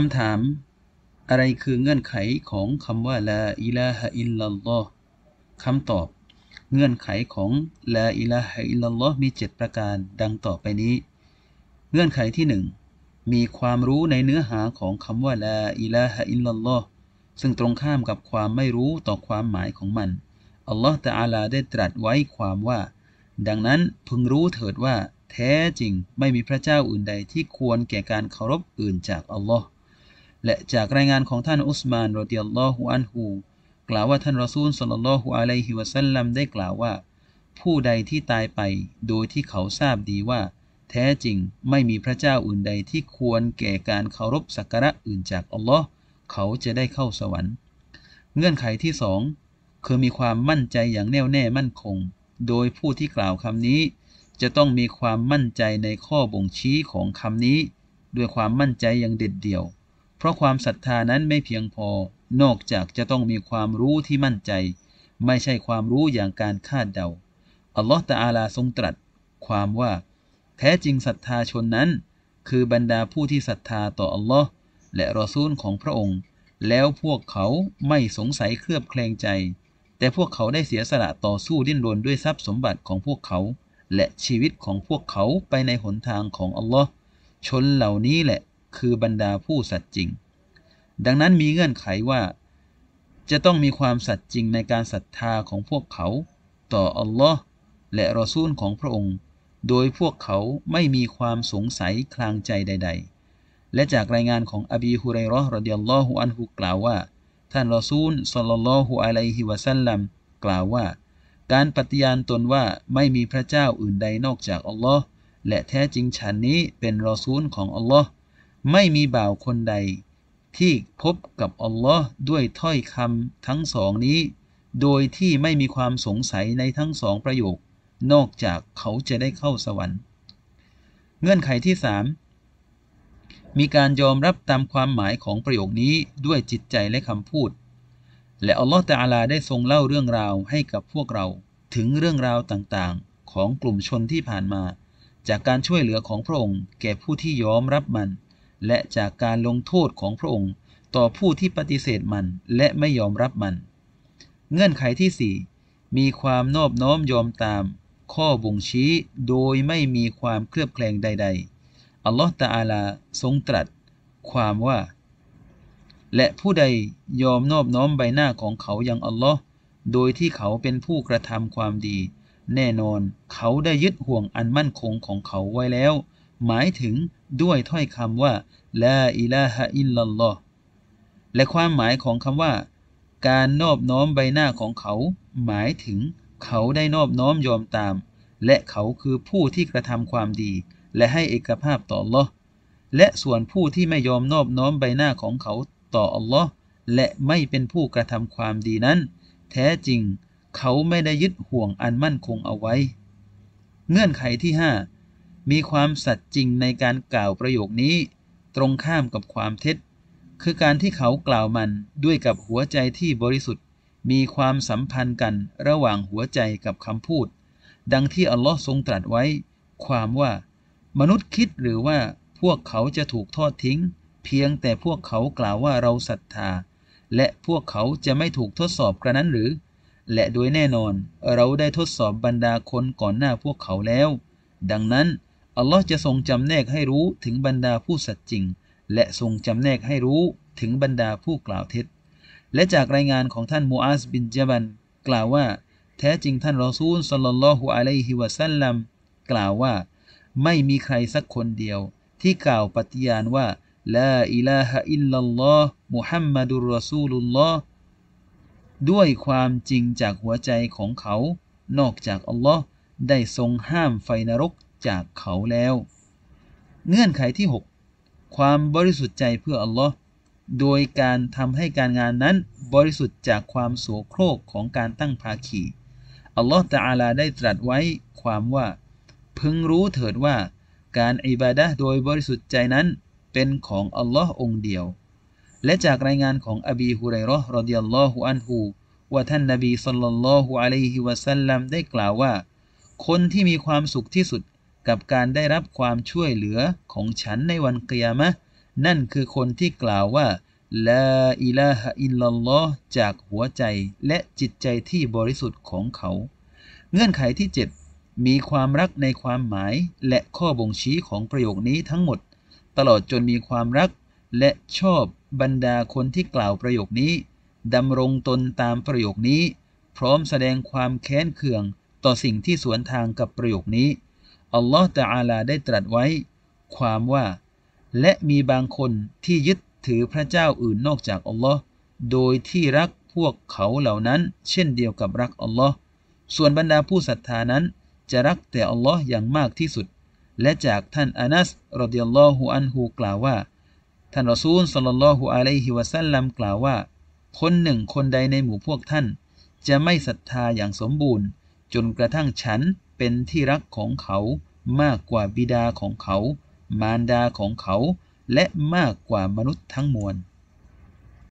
คำถาม อะไรคือเงื่อนไขของคำว่าลาอิลาฮะอิลลัลลอฮ์คำตอบ เงื่อนไขของลาอิลาฮะอิลลัลลอฮ์มีเจ็ดประการดังต่อไปนี้ เงื่อนไขที่หนึ่งมีความรู้ในเนื้อหาของคำว่าลาอิลาฮะอิลลัลลอฮ์ซึ่งตรงข้ามกับความไม่รู้ต่อความหมายของมันอัลลอฮ์ตะอัลาได้ตรัสไว้ความว่า ดังนั้นพึงรู้เถิดว่าแท้จริงไม่มีพระเจ้าอื่นใดที่ควรแก่การเคารพอื่นจากอัลลอฮ์และจากรายงานของท่านอุสมานรดิยัลลอฮุอันฮูกล่าวว่าท่านรอซูลสัลลัลลอฮุอะลัยฮิวะสัลลัมได้กล่าวว่า ผู้ใดที่ตายไปโดยที่เขาทราบดีว่า แท้จริงไม่มีพระเจ้าอื่นใดที่ควรแก่การเคารพสักการะอื่นจากอัลลอฮ์เขาจะได้เข้าสวรรค์ เงื่อนไขที่สองคือมีความมั่นใจอย่างแน่วแน่มั่นคง โดยผู้ที่กล่าวคำนี้ จะต้องมีความมั่นใจในข้อบ่งชี้ของคำนี้ ด้วยความมั่นใจอย่างเด็ดเดี่ยวเพราะความศรัทธานั้นไม่เพียงพอ นอกจากจะต้องมีความรู้ที่มั่นใจ ไม่ใช่ความรู้อย่างการคาดเดา อัลลอฮฺตาอาลาทรงตรัส ความว่า แท้จริงศรัทธาชนนั้นคือบรรดาผู้ที่ศรัทธาต่ออัลลอฮฺและรอซูลของพระองค์ แล้วพวกเขาไม่สงสัยเครือบแคลงใจ แต่พวกเขาได้เสียสละต่อสู้ดิ้นรนด้วยทรัพย์สมบัติของพวกเขา และชีวิตของพวกเขาไปในหนทางของอัลลอฮ์ชนเหล่านี้แหละคือบรรดาผู้สัตย์จริง ดังนั้นมีเงื่อนไขว่า จะต้องมีความสัตย์จริงในการศรัทธาของพวกเขา ต่ออัลลอฮ์และรอซูลของพระองค์ โดยพวกเขาไม่มีความสงสัยคลางใจใด ๆ และจากรายงานของอบีฮุไรรอฮ์รดิยัลลอฮุอันฮุกล่าวว่า ท่านรอซูลสลลัลลอฮุอะลัยฮิวะสัลลัมกล่าวว่า การปฏิญาณตนว่าไม่มีพระเจ้าอื่นใดนอกจากอัลลอฮ์และแท้จริงฉันนี้เป็นรอซูลของอัลลอฮ์ไม่มีบ่าวคนใด ที่พบกับอัลลอฮ์ด้วยถ้อยคำทั้งสองนี้ โดยที่ไม่มีความสงสัยในทั้งสองประโยค นอกจากเขาจะได้เข้าสวรรค์ เงื่อนไขที่สามมีการยอมรับตามความหมายของประโยคนี้ด้วยจิตใจและคำพูด และอัลลอฮ์ตาลาได้ทรงเล่าเรื่องราวให้กับพวกเราถึงเรื่องราวต่าง ๆ ของกลุ่มชนที่ผ่านมา จากการช่วยเหลือของพระองค์แก่ผู้ที่ยอมรับมันและจากการลงโทษของพระองค์ต่อผู้ที่ปฏิเสธมัน และไม่ยอมรับมัน เงื่อนไขที่ 4 มีความนอบน้อมยอมตาม ข้อบ่งชี้โดยไม่มีความเคลือบแคลงใด ๆ อัลลอฮฺตาอาลาทรงตรัส ความว่า และผู้ใดยอมนอบน้อมใบหน้าของเขายัง อัลลอฮ์โดยที่เขาเป็นผู้กระทำความดี แน่นอน เขาได้ยึดห่วงอันมั่นคงของเขาไว้แล้วหมายถึงด้วยถ้อยคำว่าละอิลาฮะอิลลัลลอฮและความหมายของคำว่าการนอบน้อมใบหน้าของเขา หมายถึงเขาได้นอบน้อมยอมตาม และเขาคือผู้ที่กระทำความดี และให้เอกภาพต่อลอและส่วนผู้ที่ไม่ยอมนอบน้อมใบหน้าของเขาต่ออลลอฮ์และไม่เป็นผู้กระทำความดีนั้นแท้จริง เขาไม่ได้ยึดห่วงอันมั่นคงเอาไว้ เงื่อนไขที่ 5มีความสัตย์จริงในการกล่าวประโยคนี้ ตรงข้ามกับความเท็จ คือการที่เขากล่าวมันด้วยกับหัวใจที่บริสุทธิ์ มีความสัมพันธ์กันระหว่างหัวใจกับคำพูด ดังที่อัลลอฮ์ทรงตรัสไว้ ความว่า มนุษย์คิดหรือว่าพวกเขาจะถูกทอดทิ้ง เพียงแต่พวกเขากล่าวว่าเราศรัทธา และพวกเขาจะไม่ถูกทดสอบกระนั้นหรือ และโดยแน่นอนเราได้ทดสอบบรรดาคนก่อนหน้าพวกเขาแล้ว ดังนั้นอัลลอฮ์จะทรงจำแนกให้รู้ถึงบรรดาผู้สัตย์จริง และทรงจำแนกให้รู้ถึงบรรดาผู้กล่าวเท็จและจากรายงานของท่านมูอาซบินจบัน กล่าวว่า แท้จริงท่านรอซูลสลลัลลอฮุอะลัยฮิวะซัลลัมกล่าวว่า ไม่มีใครสักคนเดียว ที่กล่าวปฏิญาณว่า ลาอิลาฮะอิลลัลลอฮ์มุฮัมมัดุลรอซูลุลลอฮ์ด้วยความจริงจากหัวใจของเขา นอกจากอัลลอฮ์ได้ทรงห้ามไฟนรกจากเขาแล้ว เงื่อนไขที่ 6 ความบริสุทธิ์ใจเพื่ออัลลอฮ์โดยการทำให้การงานนั้นบริสุทธิ์จากความโสโครกของการตั้งภาคีอัลลอฮ์ตาอาลาได้ตรัสไว้ความว่า พึงรู้เถิดว่า การอิบาดะโดยบริสุทธิ์ใจนั้นเป็นของอัลลอฮ์องเดียว และจากรายงานของ อบีฮุไรรอรดิยัลลอฮุอันฮู ว่าท่านนบีสัลลัลลอฮุอะลัยฮิวะสัลลัมได้กล่าวว่า คนที่มีความสุขที่สุดกับการได้รับความช่วยเหลือของฉันในวันเกียมะ นั่นคือคนที่กล่าวว่าลาอิลาฮะอิลลัลลอฮจากหัวใจและจิตใจที่บริสุทธิ์ของเขา เงื่อนไขที่ 7 มีความรักในความหมายและข้อบ่งชี้ของประโยคนี้ทั้งหมด ตลอดจนมีความรักและชอบบรรดาคนที่กล่าวประโยคนี้ ดำรงตนตามประโยคนี้ พร้อมแสดงความแค้นเคืองต่อสิ่งที่สวนทางกับประโยคนี้อัลลอฮฺตะอาลาได้ตรัสไว้ ความว่า และมีบางคนที่ยึดถือพระเจ้าอื่นนอกจากอัลลอฮ์โดยที่รักพวกเขาเหล่านั้นเช่นเดียวกับรักอัลลอฮ์ส่วนบรรดาผู้ศรัทธานั้นจะรักแต่อัลลอฮ์อย่างมากที่สุด และจากท่านอานัสรดิยัลลอฮุอันฮูกล่าวว่าท่านรอซูลสัลลัลลอฮุอะลัยฮิวะสัลลัมกล่าวว่า คนหนึ่งคนใดในหมู่พวกท่าน จะไม่ศรัทธาอย่างสมบูรณ์ จนกระทั่งฉันเป็นที่รักของเขามากกว่าบิดาของเขา มารดาของเขา และมากกว่ามนุษย์ทั้งมวล